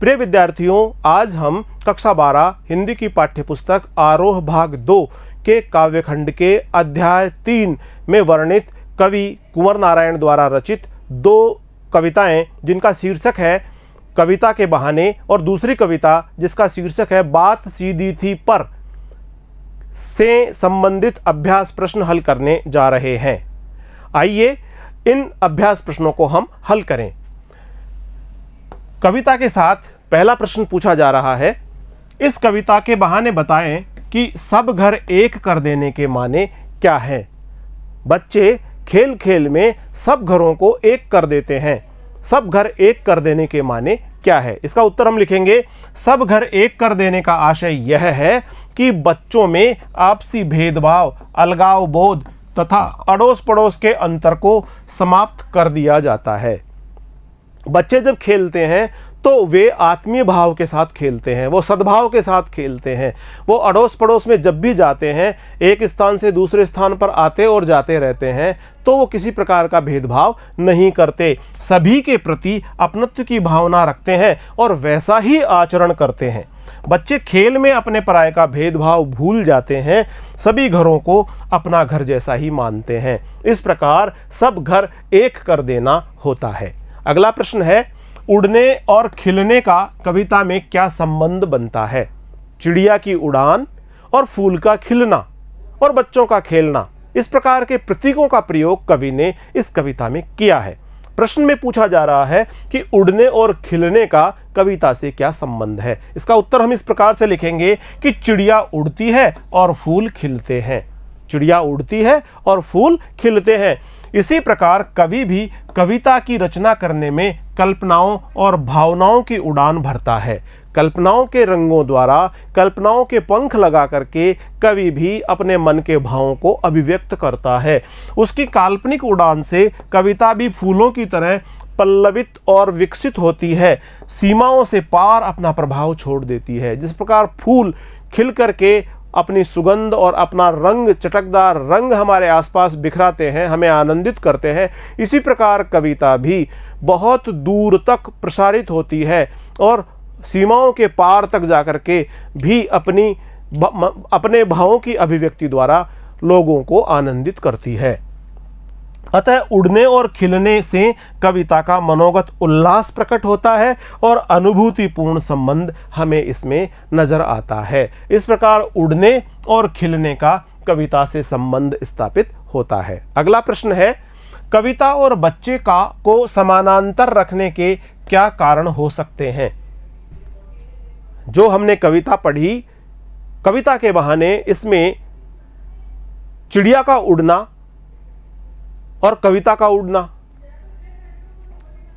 प्रिय विद्यार्थियों आज हम कक्षा बारह हिंदी की पाठ्यपुस्तक आरोह भाग दो के काव्यखंड के अध्याय तीन में वर्णित कवि कुंवर नारायण द्वारा रचित दो कविताएं जिनका शीर्षक है कविता के बहाने और दूसरी कविता जिसका शीर्षक है बात सीधी थी पर से संबंधित अभ्यास प्रश्न हल करने जा रहे हैं आइए इन अभ्यास प्रश्नों को हम हल करें कविता के साथ पहला प्रश्न पूछा जा रहा है इस कविता के बहाने बताएं कि सब घर एक कर देने के माने क्या हैं बच्चे खेल खेल में सब घरों को एक कर देते हैं सब घर एक कर देने के माने क्या है इसका उत्तर हम लिखेंगे सब घर एक कर देने का आशय यह है कि बच्चों में आपसी भेदभाव अलगाव बोध तथा अड़ोस पड़ोस के अंतर को समाप्त कर दिया जाता है बच्चे जब खेलते हैं तो वे आत्मीय भाव के साथ खेलते हैं वो सद्भाव के साथ खेलते हैं वो अड़ोस पड़ोस में जब भी जाते हैं एक स्थान से दूसरे स्थान पर आते और जाते रहते हैं तो वो किसी प्रकार का भेदभाव नहीं करते सभी के प्रति अपनत्व की भावना रखते हैं और वैसा ही आचरण करते हैं बच्चे खेल में अपने पराय का भेदभाव भूल जाते हैं सभी घरों को अपना घर जैसा ही मानते हैं इस प्रकार सब घर एक कर देना होता है अगला प्रश्न है उड़ने और खिलने का कविता में क्या संबंध बनता है चिड़िया की उड़ान और फूल का खिलना और बच्चों का खेलना इस प्रकार के प्रतीकों का प्रयोग कवि ने इस कविता में किया है प्रश्न में पूछा जा रहा है कि उड़ने और खिलने का कविता से क्या संबंध है इसका उत्तर हम इस प्रकार से लिखेंगे कि चिड़िया उड़ती है और फूल खिलते हैं चिड़िया उड़ती है और फूल खिलते हैं इसी प्रकार कवि भी कविता की रचना करने में कल्पनाओं और भावनाओं की उड़ान भरता है कल्पनाओं के रंगों द्वारा कल्पनाओं के पंख लगा करके कवि भी अपने मन के भावों को अभिव्यक्त करता है उसकी काल्पनिक उड़ान से कविता भी फूलों की तरह पल्लवित और विकसित होती है सीमाओं से पार अपना प्रभाव छोड़ देती है जिस प्रकार फूल खिल करके अपनी सुगंध और अपना रंग चटकदार रंग हमारे आसपास बिखराते हैं हमें आनंदित करते हैं इसी प्रकार कविता भी बहुत दूर तक प्रसारित होती है और सीमाओं के पार तक जाकर के भी अपनी अपने भावों की अभिव्यक्ति द्वारा लोगों को आनंदित करती है अतः उड़ने और खिलने से कविता का मनोगत उल्लास प्रकट होता है और अनुभूतिपूर्ण संबंध हमें इसमें नजर आता है इस प्रकार उड़ने और खिलने का कविता से संबंध स्थापित होता है अगला प्रश्न है कविता और बच्चे का को समानांतर रखने के क्या कारण हो सकते हैं जो हमने कविता पढ़ी कविता के बहाने इसमें चिड़िया का उड़ना और कविता का उड़ना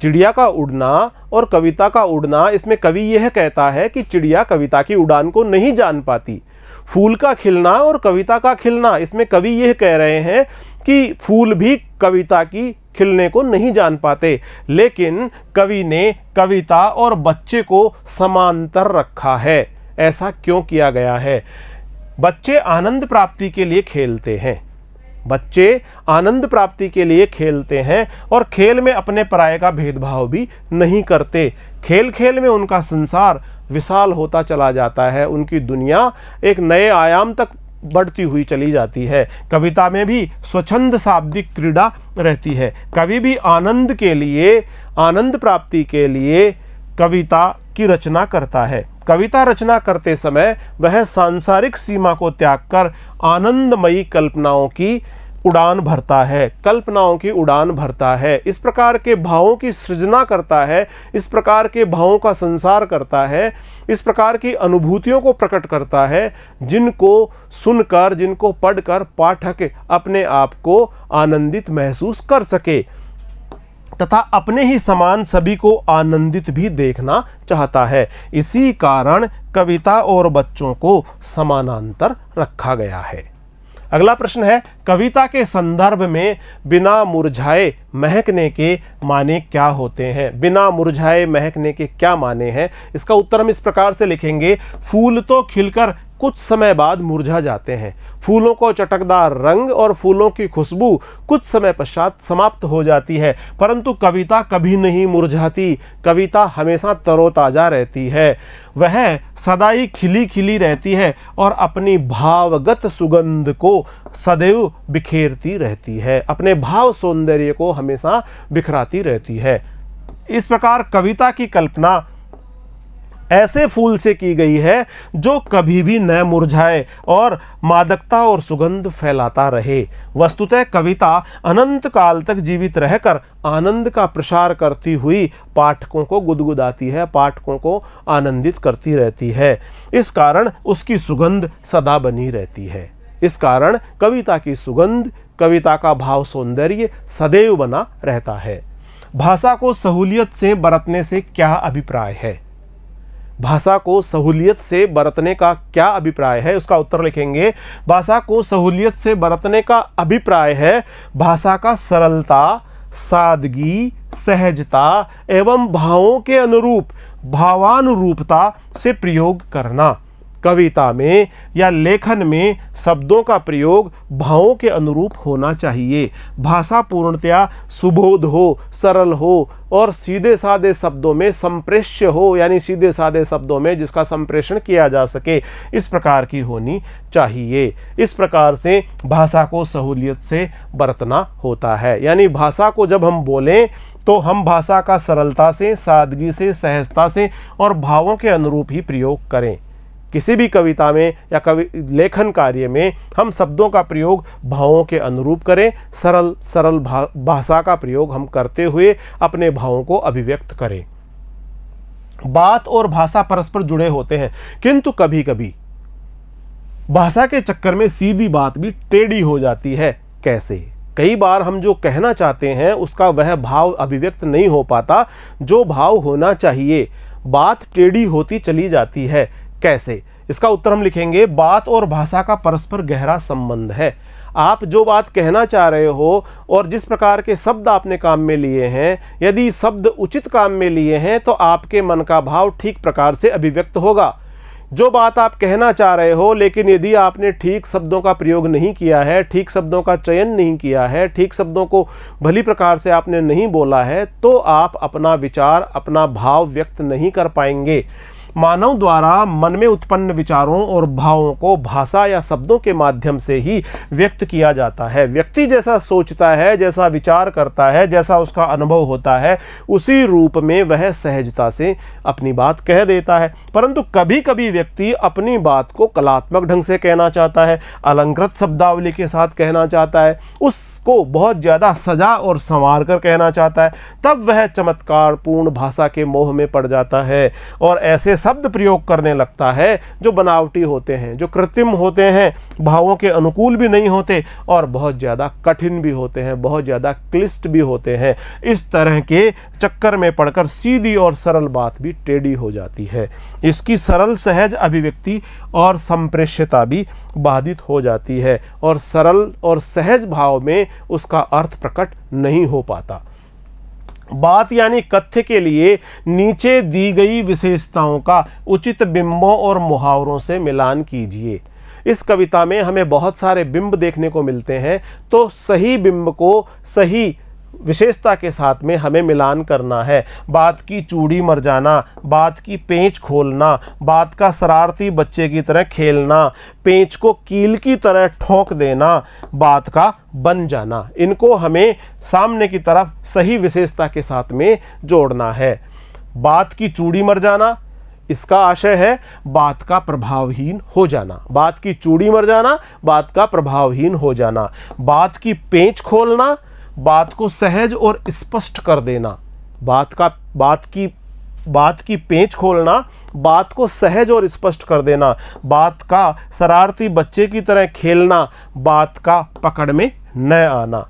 चिड़िया का उड़ना और कविता का उड़ना इसमें कवि यह कहता है कि चिड़िया कविता की उड़ान को नहीं जान पाती फूल का खिलना और कविता का खिलना इसमें कवि यह कह रहे हैं कि फूल भी कविता की खिलने को नहीं जान पाते लेकिन कवि ने कविता और बच्चे को समांतर रखा है ऐसा क्यों किया गया है बच्चे आनंद प्राप्ति के लिए खेलते हैं बच्चे आनंद प्राप्ति के लिए खेलते हैं और खेल में अपने पराये का भेदभाव भी नहीं करते खेल खेल में उनका संसार विशाल होता चला जाता है उनकी दुनिया एक नए आयाम तक बढ़ती हुई चली जाती है कविता में भी स्वच्छंद शाब्दिक क्रीड़ा रहती है कवि भी आनंद के लिए आनंद प्राप्ति के लिए कविता की रचना करता है कविता रचना करते समय वह सांसारिक सीमा को त्याग कर आनंदमयी कल्पनाओं की उड़ान भरता है कल्पनाओं की उड़ान भरता है इस प्रकार के भावों की सृजना करता है इस प्रकार के भावों का संसार करता है इस प्रकार की अनुभूतियों को प्रकट करता है जिनको सुनकर जिनको पढ़कर पाठक अपने आप को आनंदित महसूस कर सके तथा अपने ही समान सभी को आनंदित भी देखना चाहता है इसी कारण कविता और बच्चों को समानांतर रखा गया है अगला प्रश्न है कविता के संदर्भ में बिना मुरझाए महकने के माने क्या होते हैं बिना मुरझाए महकने के क्या माने हैं इसका उत्तर हम इस प्रकार से लिखेंगे फूल तो खिलकर कुछ समय बाद मुरझा जाते हैं फूलों को चटकदार रंग और फूलों की खुशबू कुछ समय पश्चात समाप्त हो जाती है परंतु कविता कभी नहीं मुरझाती कविता हमेशा तरोताज़ा रहती है वह सदा ही खिली खिली रहती है और अपनी भावगत सुगंध को सदैव बिखेरती रहती है अपने भाव सौंदर्य को हमेशा बिखराती रहती है इस प्रकार कविता की कल्पना ऐसे फूल से की गई है जो कभी भी न मुरझाए और मादकता और सुगंध फैलाता रहे वस्तुतः कविता अनंत काल तक जीवित रहकर आनंद का प्रसार करती हुई पाठकों को गुदगुदाती है पाठकों को आनंदित करती रहती है इस कारण उसकी सुगंध सदा बनी रहती है इस कारण कविता की सुगंध कविता का भाव सौंदर्य सदैव बना रहता है भाषा को सहूलियत से बरतने से क्या अभिप्राय है भाषा को सहूलियत से बरतने का क्या अभिप्राय है उसका उत्तर लिखेंगे भाषा को सहूलियत से बरतने का अभिप्राय है भाषा का सरलता सादगी सहजता एवं भावों के अनुरूप भावानुरूपता से प्रयोग करना कविता में या लेखन में शब्दों का प्रयोग भावों के अनुरूप होना चाहिए भाषा पूर्णतया सुबोध हो सरल हो और सीधे साधे शब्दों में संप्रेष्य हो यानी सीधे साधे शब्दों में जिसका संप्रेषण किया जा सके इस प्रकार की होनी चाहिए इस प्रकार से भाषा को सहूलियत से बरतना होता है यानी भाषा को जब हम बोलें तो हम भाषा का सरलता से सादगी से सहजता से और भावों के अनुरूप ही प्रयोग करें किसी भी कविता में या कवि लेखन कार्य में हम शब्दों का प्रयोग भावों के अनुरूप करें सरल सरल भाषा का प्रयोग हम करते हुए अपने भावों को अभिव्यक्त करें बात और भाषा परस्पर जुड़े होते हैं किंतु कभी कभी भाषा के चक्कर में सीधी बात भी टेढ़ी हो जाती है कैसे कई बार हम जो कहना चाहते हैं उसका वह भाव अभिव्यक्त नहीं हो पाता जो भाव होना चाहिए बात टेढ़ी होती चली जाती है कैसे इसका उत्तर हम लिखेंगे बात और भाषा का परस्पर गहरा संबंध है आप जो बात कहना चाह रहे हो और जिस प्रकार के शब्द आपने काम में लिए हैं यदि शब्द उचित काम में लिए हैं तो आपके मन का भाव ठीक प्रकार से अभिव्यक्त होगा जो बात आप कहना चाह रहे हो लेकिन यदि आपने ठीक शब्दों का प्रयोग नहीं किया है ठीक शब्दों का चयन नहीं किया है ठीक शब्दों को भली प्रकार से आपने नहीं बोला है तो आप अपना विचार अपना भाव व्यक्त नहीं कर पाएंगे मानव द्वारा मन में उत्पन्न विचारों और भावों को भाषा या शब्दों के माध्यम से ही व्यक्त किया जाता है व्यक्ति जैसा सोचता है जैसा विचार करता है जैसा उसका अनुभव होता है उसी रूप में वह सहजता से अपनी बात कह देता है परंतु कभी कभी व्यक्ति अपनी बात को कलात्मक ढंग से कहना चाहता है अलंकृत शब्दावली के साथ कहना चाहता है उसको बहुत ज़्यादा सजा और संवार कर कहना चाहता है तब वह पूर्ण भाषा के मोह में पड़ जाता है और ऐसे शब्द प्रयोग करने लगता है जो बनावटी होते हैं जो कृत्रिम होते हैं भावों के अनुकूल भी नहीं होते और बहुत ज़्यादा कठिन भी होते हैं बहुत ज़्यादा क्लिष्ट भी होते हैं इस तरह के चक्कर में पड़कर सीधी और सरल बात भी टेढ़ी हो जाती है इसकी सरल सहज अभिव्यक्ति और संप्रेष्यता भी बाधित हो जाती है और सरल और सहज भाव में उसका अर्थ प्रकट नहीं हो पाता बात यानी कथ्य के लिए नीचे दी गई विशेषताओं का उचित बिंबों और मुहावरों से मिलान कीजिए इस कविता में हमें बहुत सारे बिंब देखने को मिलते हैं तो सही बिंब को सही विशेषता के साथ में हमें मिलान करना है बात की चूड़ी मर जाना बात की पेंच खोलना बात का शरारती बच्चे की तरह खेलना पेंच को कील की तरह ठोंक देना बात का बन जाना इनको हमें सामने की तरफ सही विशेषता के साथ में जोड़ना है बात की चूड़ी मर जाना इसका आशय है बात का प्रभावहीन हो जाना बात की चूड़ी मर जाना बात का प्रभावहीन हो जाना बात की पेंच खोलना बात को सहज और स्पष्ट कर देना बात का बात की बात की पेंच खोलना बात को सहज और स्पष्ट कर देना बात का शरारती बच्चे की तरह खेलना बात का पकड़ में न आना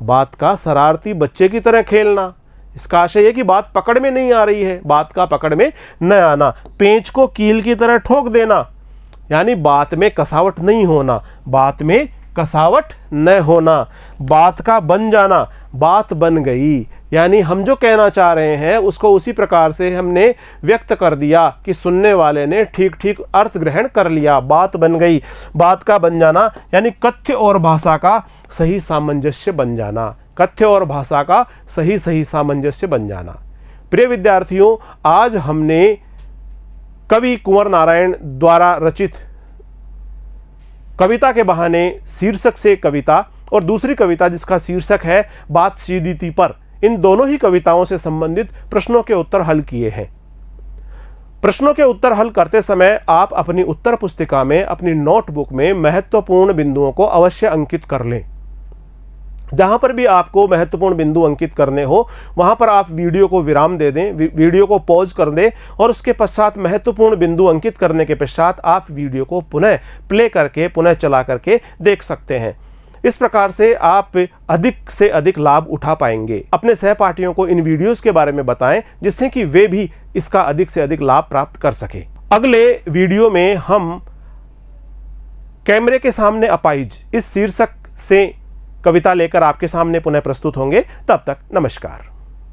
बात का शरारती बच्चे की तरह खेलना इसका आशय है कि बात पकड़ में नहीं आ रही है बात का पकड़ में न आना पेंच को कील की तरह ठोक देना यानी बात में कसावट नहीं होना बात में कसावट न होना बात का बन जाना बात बन गई यानी हम जो कहना चाह रहे हैं उसको उसी प्रकार से हमने व्यक्त कर दिया कि सुनने वाले ने ठीक ठीक अर्थ ग्रहण कर लिया बात बन गई बात का बन जाना यानी कथ्य और भाषा का सही सामंजस्य बन जाना कथ्य और भाषा का सही सही सामंजस्य बन जाना प्रिय विद्यार्थियों आज हमने कवि कुंवर नारायण द्वारा रचित कविता के बहाने शीर्षक से कविता और दूसरी कविता जिसका शीर्षक है बात सीधी पर इन दोनों ही कविताओं से संबंधित प्रश्नों के उत्तर हल किए हैं प्रश्नों के उत्तर हल करते समय आप अपनी उत्तर पुस्तिका में अपनी नोटबुक में महत्वपूर्ण बिंदुओं को अवश्य अंकित कर लें जहाँ पर भी आपको महत्वपूर्ण बिंदु अंकित करने हो वहाँ पर आप वीडियो को विराम दे दें वीडियो को पॉज कर दें और उसके पश्चात महत्वपूर्ण बिंदु अंकित करने के पश्चात आप वीडियो को पुनः प्ले करके पुनः चला करके देख सकते हैं इस प्रकार से आप अधिक से अधिक लाभ उठा पाएंगे अपने सहपाठियों को इन वीडियोस के बारे में बताएं जिससे कि वे भी इसका अधिक से अधिक लाभ प्राप्त कर सके अगले वीडियो में हम कैमरे के सामने अपाइज इस शीर्षक से कविता लेकर आपके सामने पुनः प्रस्तुत होंगे तब तक नमस्कार